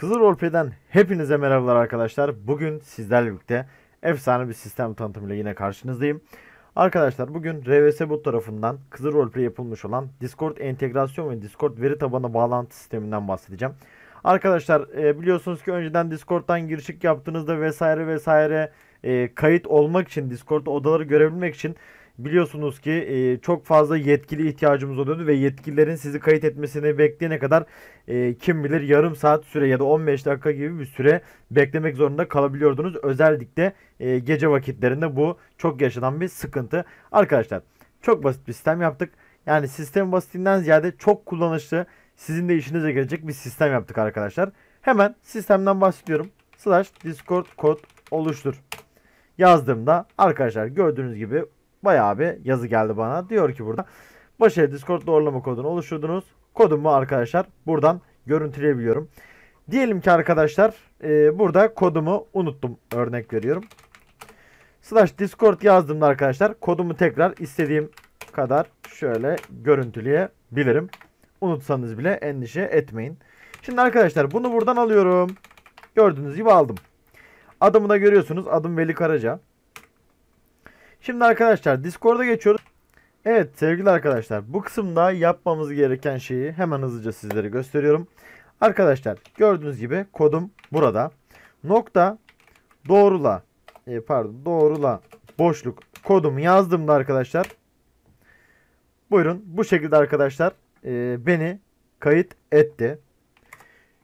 Kızıl Roleplay'den hepinize merhabalar arkadaşlar. Bugün sizlerle birlikte efsane bir sistem tanıtımıyla yine karşınızdayım. Arkadaşlar bugün RVS Bot tarafından Kızıl Roleplay yapılmış olan Discord entegrasyon ve Discord veri tabanı bağlantı sisteminden bahsedeceğim. Arkadaşlar e, biliyorsunuz ki önceden Discord'dan girişik yaptığınızda vesaire vesaire e, kayıt olmak için Discord'da odaları görebilmek için biliyorsunuz ki e, çok fazla yetkili ihtiyacımız oluyordu ve yetkililerin sizi kayıt etmesini bekleyene kadar e, kim bilir yarım saat süre ya da 15 dakika gibi bir süre beklemek zorunda kalabiliyordunuz. Özellikle e, gece vakitlerinde bu çok yaşanan bir sıkıntı. Arkadaşlar çok basit bir sistem yaptık. Yani sistem basitinden ziyade çok kullanışlı sizin de işinize gelecek bir sistem yaptık arkadaşlar. Hemen sistemden bahsediyorum. Slash discord kod oluştur. Yazdığımda arkadaşlar gördüğünüz gibi bayağı bir yazı geldi bana. Diyor ki burada başarı Discord doğrulama kodunu oluşturdunuz. Kodumu arkadaşlar buradan görüntüleyebiliyorum. Diyelim ki arkadaşlar e, burada kodumu unuttum örnek veriyorum. Slash Discord yazdığımda arkadaşlar kodumu tekrar istediğim kadar şöyle görüntüleyebilirim. Unutsanız bile endişe etmeyin. Şimdi arkadaşlar bunu buradan alıyorum. Gördüğünüz gibi aldım. Adımı da görüyorsunuz. Adım Veli Karaca. Şimdi arkadaşlar Discord'a geçiyoruz. Evet sevgili arkadaşlar bu kısımda yapmamız gereken şeyi hemen hızlıca sizlere gösteriyorum. Arkadaşlar gördüğünüz gibi kodum burada. Nokta doğrula e, pardon doğrula boşluk kodumu yazdığımda arkadaşlar buyurun bu şekilde arkadaşlar e, beni kayıt etti.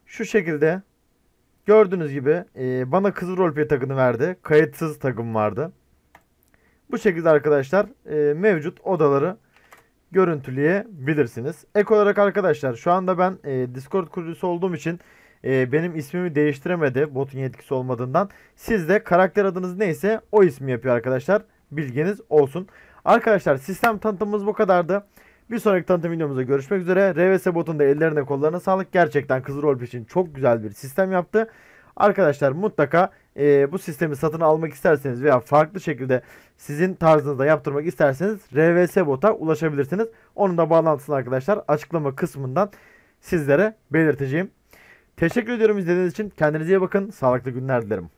Şu şekilde gördüğünüz gibi e, bana kızıl roleplay takını verdi. Kayıtsız takım vardı. Bu şekilde arkadaşlar e, mevcut odaları görüntüleyebilirsiniz. Ek olarak arkadaşlar şu anda ben e, Discord kurucusu olduğum için e, benim ismimi değiştiremedi botun yetkisi olmadığından. Siz de karakter adınız neyse o ismi yapıyor arkadaşlar. Bilginiz olsun. Arkadaşlar sistem tanıtımımız bu kadardı. Bir sonraki tanıtım videomuzda görüşmek üzere. RVS botun da ellerine kollarına sağlık. Gerçekten Kızıl rol için çok güzel bir sistem yaptı. Arkadaşlar mutlaka e, bu sistemi satın almak isterseniz veya farklı şekilde sizin tarzınızda yaptırmak isterseniz RVS bota ulaşabilirsiniz. Onun da bağlantısını arkadaşlar açıklama kısmından sizlere belirteceğim. Teşekkür ediyorum izlediğiniz için. Kendinize iyi bakın. Sağlıklı günler dilerim.